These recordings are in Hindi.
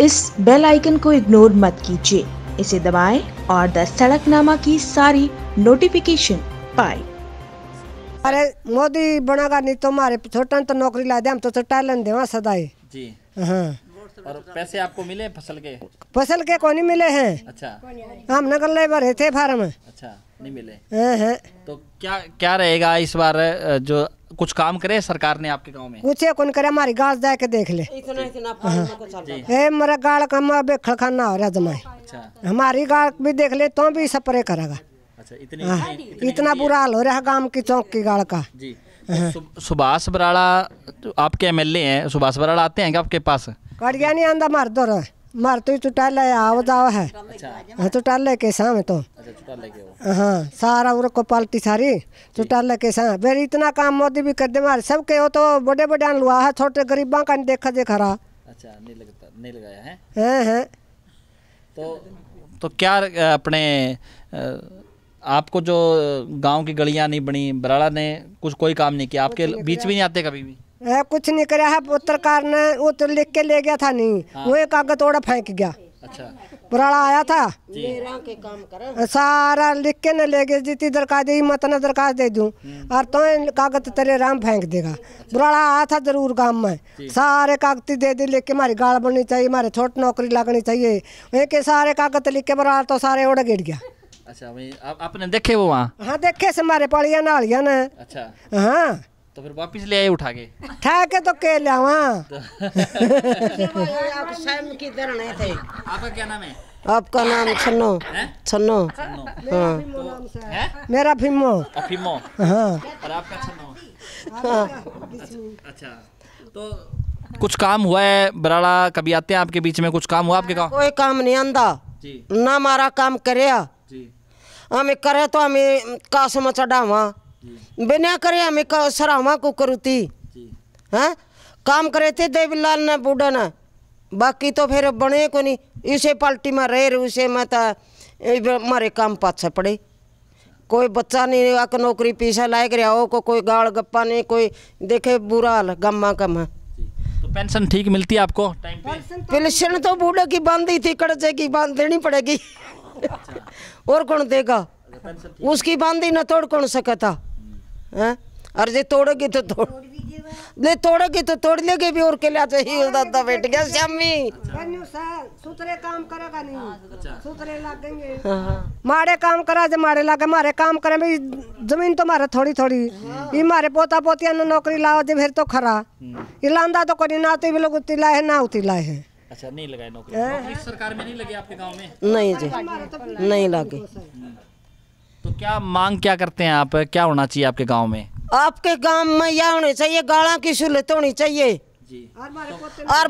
इस बेल आइकन को इग्नोर मत कीजिए इसे दबाएं और द सड़कनामा की सारी नोटिफिकेशन पाए अरे मोदी बनागा नहीं तो हमारे छोटा तो नौकरी ला दे हम तो, तो टैलेंट देवा सदाई जी हाँ तो और पैसे आपको मिले फसल के फसल के कौन मिले हैं अच्छा हम नगर ले रहे थे फार्म अच्छा नहीं मिले है हाँ, हाँ। तो क्या क्या रहेगा इस बार जो कुछ काम करे सरकार ने आपके गांव में कुछ कौन करे हमारी गाज के देख ले इतना इतना हाँ। मेरा गाड़ कम अब खड़खाना हो रहा जमा अच्छा हमारी गाड़ भी देख ले तो भी स्प्रे करेगा अच्छा इतनी, इतना बुरा हाल हो रहा है गांव की चौक की गाड़ का जी सुभाष बराड़ा तो आपके एमएलए हैं सुभाष बराड़ा आते हैं क्या आपके पास कड़िया नहीं आंदा मर दो मार तो चुटाल आओ जाओ है अच्छा। हाँ ले के सामे तो अच्छा, हाँ सारा उर को पालटी सारी ले के शाम फिर इतना काम मोदी भी कर दे मारे सबके वो तो बड़े बड़े लुआ है छोटे गरीबा का नहीं देखा देखा रहा अच्छा नहीं लगता नहीं लगाया है हैं हाँ, हैं हाँ। तो तो क्या अपने आपको जो गांव की गलियां नहीं बनी बराड़ा ने कुछ कोई काम नहीं किया आपके नहीं बीच भी नहीं आते कभी भी है कुछ नहीं करा है हाँ, पत्रकार ने वो तो लिख के ले गया था नहीं हाँ। वो एक आगे तोड़ा फेंक गया अच्छा बराड़ा आया था के काम कर सारा लिख के न ले गए जितनी दरखास्त दी मत न दरखास्त दे दूं हम्म। और तो कागज तेरे राम फेंक देगा अच्छा। बराड़ा आया था जरूर गांव में सारे कागती दे दी लिख के हमारी गाड़ बननी चाहिए मारे छोट नौकरी लगनी चाहिए के सारे कागज लिख के बराड़ा तो सारे उड़ गिर गया अच्छा वही आपने देखे वो वहाँ हाँ देखे से मारे पालिया नालिया ने अच्छा हाँ तो फिर वापिस ले आए उठा के उठा के तो के तो- आप की थे आपका क्या नाम है आपका नाम छन्नो छन्नो हाँ तो- मेरा हाँ और आपका छन्नो हाँ। अच्छा तो कुछ काम हुआ है बराड़ा कभी आते हैं आपके बीच में कुछ काम हुआ आपके काम कोई काम नहीं आंदा ना मारा काम करे हमें करे तो हमें का समा चढ़ावा बिना करे हमें का सरावा को करुती हैं हाँ? काम करे थे देवीलाल ने बूढ़ा ने बाकी तो फिर बने को नहीं इसे पार्टी में रह रहे उसे मैं तो मारे काम पाछ पड़े कोई बच्चा नहीं आक नौकरी पीछा लाए गया हो को कोई गाड़ गप्पा नहीं कोई देखे बुरा हाल गम्मा कम है तो पेंशन ठीक मिलती है आपको तो पेंशन तो बूढ़े की बंद ही थी कड़चे की बंद देनी पड़ेगी और कौन देगा उसकी बांधी ना तोड़ कौन सका था और जे तोड़ोगे तो तोड़ ले तोड़ोगे तो तोड़ लेगे भी और के लिए चाहिए दादा बैठ गया श्यामी सूत्रे काम करेगा नहीं सूत्रे लागेंगे हाँ, हाँ। मारे काम करा जे मारे लागे मारे काम करे भाई जमीन तो मारे थोड़ी थोड़ी ये मारे पोता पोतिया ने नौकरी लाओ जे फिर तो खरा ये हम्म। लांदा तो कोई ना तो लोग उतिला है ना उतिला है अच्छा नहीं लगाए नौकरी नौकरी सरकार में नहीं लगे आपके गांव में नहीं जी नहीं लगे तो क्या मांग क्या करते हैं आप क्या होना चाहिए आपके गांव में आपके गांव में यह होना चाहिए गाड़ा की सहूलत होनी चाहिए और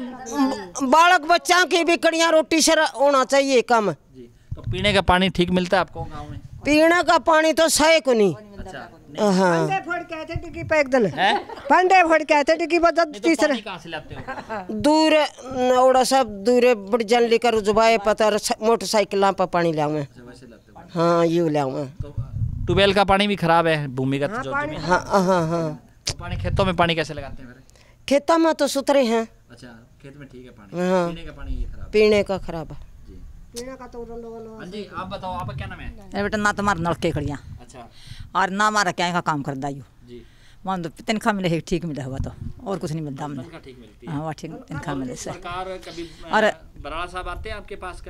बालक बच्चा की भी कड़िया रोटी से होना चाहिए कम तो पीने का पानी ठीक मिलता है आपको गाँव में पीने का पानी तो सही को नहीं अच्छा पंडे हाँ। फोड़ के आए थे टिकी पे एक पर तो तो तीसरे दूर ओड़ा सब दूर जन लेकर जुबाए हाँ। मोटरसाइकिल पर पानी लाऊं अच्छा, हाँ यू लाऊं तो, ट्यूबवेल का पानी भी खराब है भूमिगत हाँ, पानी हाँ हाँ हाँ पानी खेतों में पानी कैसे लगाते हैं खेतों में तो सुथरे हैं अच्छा खेत में ठीक है पानी हाँ, पीने का पानी ये खराब पीने का खराब है हाँ आप बताओ आपका क्या नाम है बेटा ना तो अच्छा और ना क्या काम करता तो मिले ठीक हुआ तो और कुछ नहीं मिलता हाँ, हमने हाँ, मिले आपके पास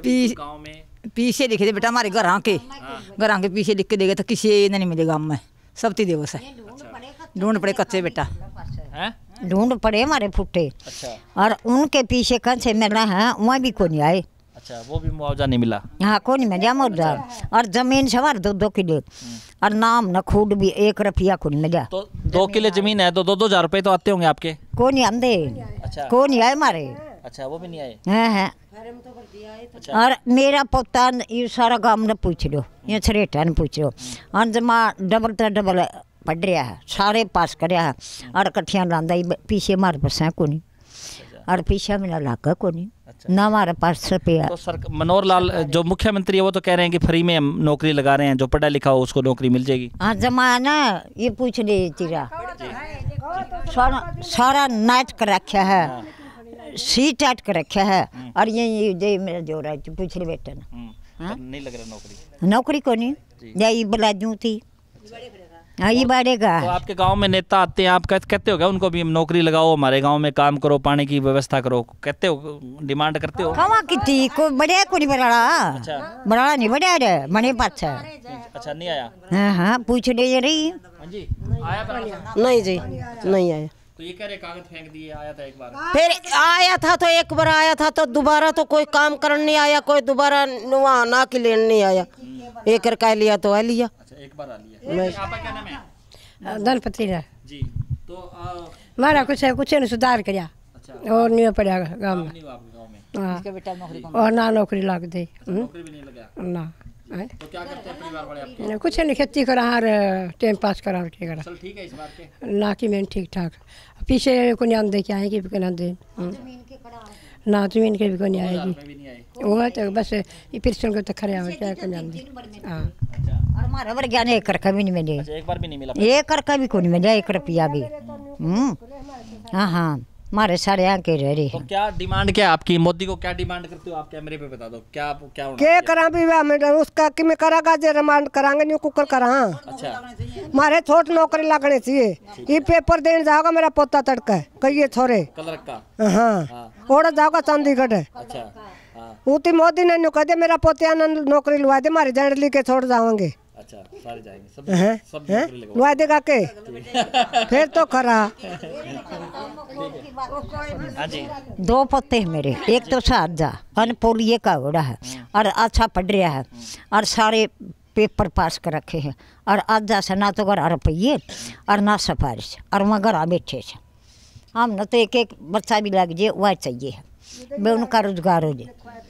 में पीछे लिखे थे बेटा हमारे घर के घर के पीछे लिख के दे गए तो किसी ने नहीं मिले गाँव में सब ती तो देव है ढूंढ पड़े कच्चे बेटा ढूंढ पड़े हमारे फुटे अच्छा। और उनके पीछे कंसे मिलना है वहाँ भी को नहीं आए अच्छा वो भी मुआवजा नहीं मिला हाँ को नहीं मिला मुआवजा और जमीन सवार दो दो किले हम्म। और नाम न खूड भी एक रुपया को मजा तो दो किले जमीन है तो दो दो हजार रुपये तो आते होंगे आपके को नहीं आंदे अच्छा को नहीं आए मारे अच्छा वो भी नहीं आए हैं हाँ, हैं हाँ। अच्छा। और मेरा पोता ये सारा गांव ने पूछ लो ये छरेटा ने पूछ लो हम्म। और जमा डबल तो डबल पढ़ रहा है सारे पास कर है हम्म। और कट्ठिया लादा पीछे मार बसा कोई नहीं और पीछा मेरा लाका को नहीं अच्छा। ना हमारे पास रुपया तो सर मनोहर लाल जो मुख्यमंत्री है वो तो कह रहे हैं कि फ्री में नौकरी लगा रहे हैं जो पढ़ा लिखा हो उसको नौकरी मिल जाएगी हाँ जमाना ये पूछ ले तेरा सारा सारा नाच कर रखा है सी टाट कर रखा है हम्म। और ये ये मेरा जो रहा है पूछ ले बेटा हम्म, तो हाँ? नहीं लग रहा नौकरी नौकरी को नहीं या बुला बला थी हाँ ये बढ़ेगा तो आपके गांव में नेता आते हैं आप कहते हो क्या उनको भी नौकरी लगाओ हमारे गांव में काम करो पानी की व्यवस्था करो कहते हो डिमांड करते हो कहाँ कितनी को बढ़िया को नहीं बढ़ा अच्छा बढ़ा नहीं बढ़िया रे मने पास अच्छा नहीं आया हाँ हाँ पूछ नहीं रही हाँ जी आया नहीं जी नहीं आया तो ये कह रहे कागज फेंक दिए आया था एक बार फिर आया था तो एक बार आया था तो दोबारा तो कोई काम करने नहीं आया कोई दोबारा वहाँ ना के लेने नहीं आया एक कर लिया तो आ लिया एक बार आ लिया आपका क्या नाम है हाँ, धनपति जी तो मारा कुछ है कुछ नहीं सुधार कर अच्छा। और नहीं पड़ा गांव में हाँ। बेटा नौकरी और ना नौकरी अच्छा, हम्म। लग दे ना तो क्या करते हैं परिवार वाले आपके कुछ नहीं खेती करा टाइम पास करा ठीक करा ठीक है इस बार के ना कि मैं ठीक ठाक पीछे को नहीं आंदे क्या है कि नहीं आंदे नाजमीन के भी को नहीं आएगी वो है तो बस पिरसन को तो खरे आवे अच्छा, क्या कम जानते हाँ अच्छा। और हमारा वर ज्ञान एक करका भी नहीं मिले अच्छा, एक बार भी नहीं मिला एक करका भी को नहीं मिला एक रुपया भी हम्म हाँ हाँ हमारे सारे यहाँ की रह रही है तो क्या डिमांड क्या आपकी मोदी को क्या डिमांड करते हो आप कैमरे पे बता दो क्या क्या के करा भी हमें उसका कि मैं करागा जे रिमांड करांगे नहीं कुकर करा अच्छा मारे छोट नौकरी लगने चाहिए ये पेपर देने जाओगा मेरा पोता तड़का है कहिए छोरे कलर का हाँ, हाँ। ओड़ा जाओगा चंडीगढ़ अच्छा उती हाँ। मोदी ने न्यू कह दे मेरा पोते नौकरी लुवा दे मारे जंडली के छोड़ जाओगे अच्छा सारे जाएंगे सब सब के फिर तो करा हाँ दो पत्ते हैं मेरे एक तो शारजा अनपोलिए का हो है और अच्छा पढ़ रहा है और सारे पेपर पास कर रखे हैं और अज्जा से ना तो घर रुपये और ना सिफारिश और वहाँ घर बैठे से हम ना तो एक एक बच्चा भी लग जाए वह चाहिए है उनका रोजगार हो जाए